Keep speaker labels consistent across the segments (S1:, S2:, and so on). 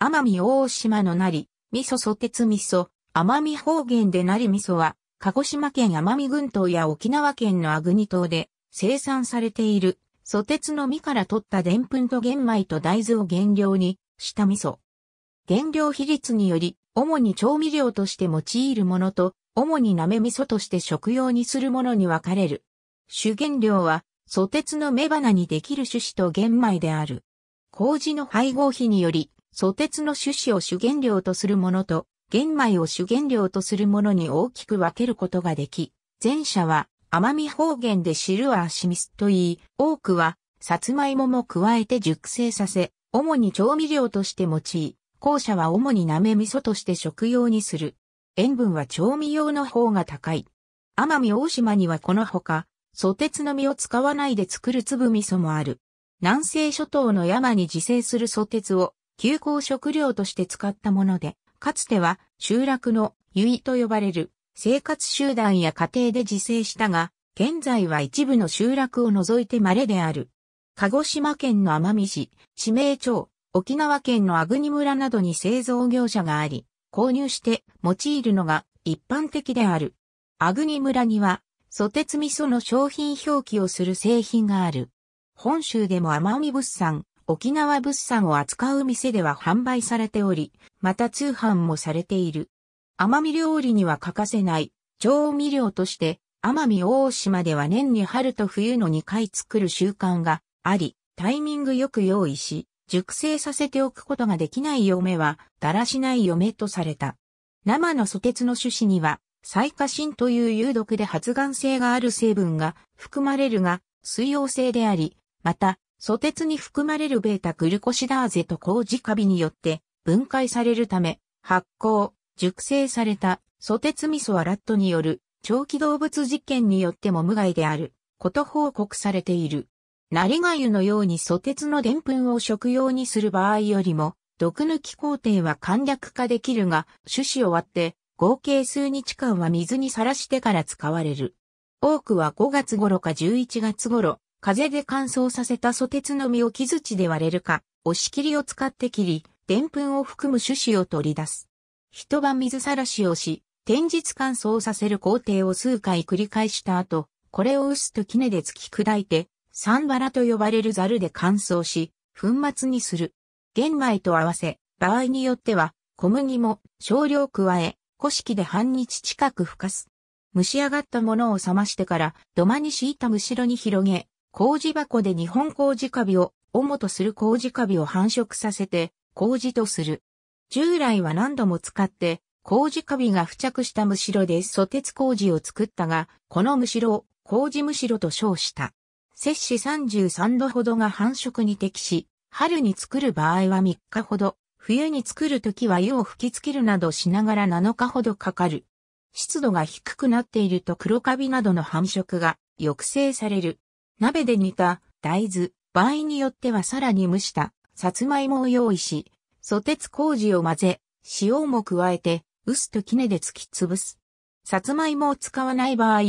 S1: 奄美大島のなり、味噌ソテツ味噌、奄美方言でなり味噌は、鹿児島県奄美群島や沖縄県の阿国島で生産されている、ソテツの実から取った澱粉と玄米と大豆を原料にした味噌。原料比率により、主に調味料として用いるものと、主に舐め味噌として食用にするものに分かれる。主原料は、ソテツの雌花にできる種子と玄米である。麹の配合比により、蘇鉄の種子を主原料とするものと、玄米を主原料とするものに大きく分けることができ、前者は奄美方言でシルアーシミスといい、多くは、さつまいもも加えて熟成させ、主に調味料として用い、後者は主に舐め味噌として食用にする。塩分は調味用の方が高い。奄美大島にはこのほか、蘇鉄の実を使わないで作る粒味噌もある。南西諸島の山に自生する蘇鉄を急行食料として使ったもので、かつては集落の結と呼ばれる生活集団や家庭で自生したが、現在は一部の集落を除いて稀である。鹿児島県の奄美市、市名町、沖縄県の阿国村などに製造業者があり、購入して用いるのが一般的である。阿国村には、ソテツ味噌の商品表記をする製品がある。本州でも奄美物産、沖縄物産を扱う店では販売されており、また通販もされている。奄美料理には欠かせない調味料として、奄美大島では年に春と冬の2回作る習慣があり、タイミングよく用意し、熟成させておくことができない嫁は、だらしない嫁とされた。生の素鉄の種子には、サイカシンという有毒で発がん性がある成分が含まれるが、水溶性であり、また、素鉄に含まれるベータグルコシダーゼと麹カビによって分解されるため、発酵、熟成された素鉄味噌アラットによる長期動物実験によっても無害であること報告されている。ナリガユのように素鉄のプンを食用にする場合よりも、毒抜き工程は簡略化できるが、種子を割って合計数日間は水にさらしてから使われる。多くは5月頃か11月頃、風で乾燥させたソテツの実を木槌で割れるか、押し切りを使って切り、でんぷんを含む種子を取り出す。一晩水さらしをし、天日乾燥させる工程を数回繰り返した後、これを薄と絹で突き砕いて、サンバラと呼ばれるザルで乾燥し、粉末にする。玄米と合わせ、場合によっては、小麦も少量加え、古式で半日近くふかす。蒸し上がったものを冷ましてから、土間に敷いたむしろに広げ、麹箱で日本麹カビを、主とする麹カビを繁殖させて、麹とする。従来は何度も使って、麹カビが付着したむしろでテ鉄麹を作ったが、このむしろを麹むしろと称した。摂氏33度ほどが繁殖に適し、春に作る場合は3日ほど、冬に作るときは湯を吹きつけるなどしながら7日ほどかかる。湿度が低くなっていると黒カビなどの繁殖が抑制される。鍋で煮た大豆、場合によってはさらに蒸したさつまいもを用意し、ソテツ麹を混ぜ、塩も加えて、薄と絹で突き潰す。さつまいもを使わない場合、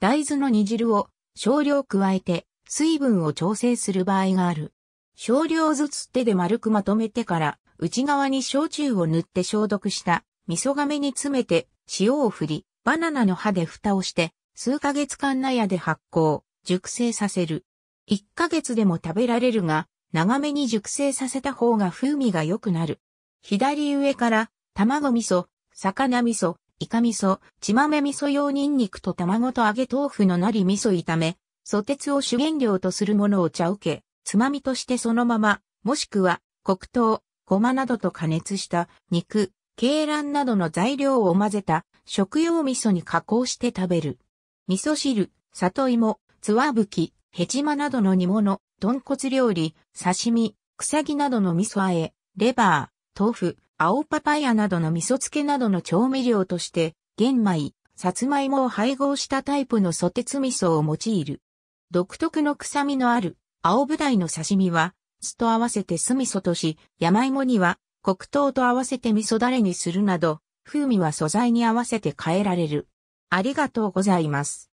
S1: 大豆の煮汁を少量加えて、水分を調整する場合がある。少量ずつ手で丸くまとめてから、内側に焼酎を塗って消毒した味噌亀に詰めて塩を振り、バナナの葉で蓋をして、数ヶ月間納屋で発酵。熟成させる。1ヶ月でも食べられるが、長めに熟成させた方が風味が良くなる。左上から、卵味噌、魚味噌、イカ味噌、血豆味噌用ニンニクと卵と揚げ豆腐のなり味噌炒め、ソテツを主原料とするものを茶受け、つまみとしてそのまま、もしくは、黒糖、ごまなどと加熱した肉、鶏卵などの材料を混ぜた食用味噌に加工して食べる。味噌汁、里芋、つわぶき、ヘチマなどの煮物、豚骨料理、刺身、さ木などの味噌和え、レバー、豆腐、青パパイヤなどの味噌漬けなどの調味料として、玄米、さつまいもを配合したタイプのソテツ味噌を用いる。独特の臭みのある青ぶだの刺身は、酢と合わせて酢味噌とし、山芋には黒糖と合わせて味噌だれにするなど、風味は素材に合わせて変えられる。ありがとうございます。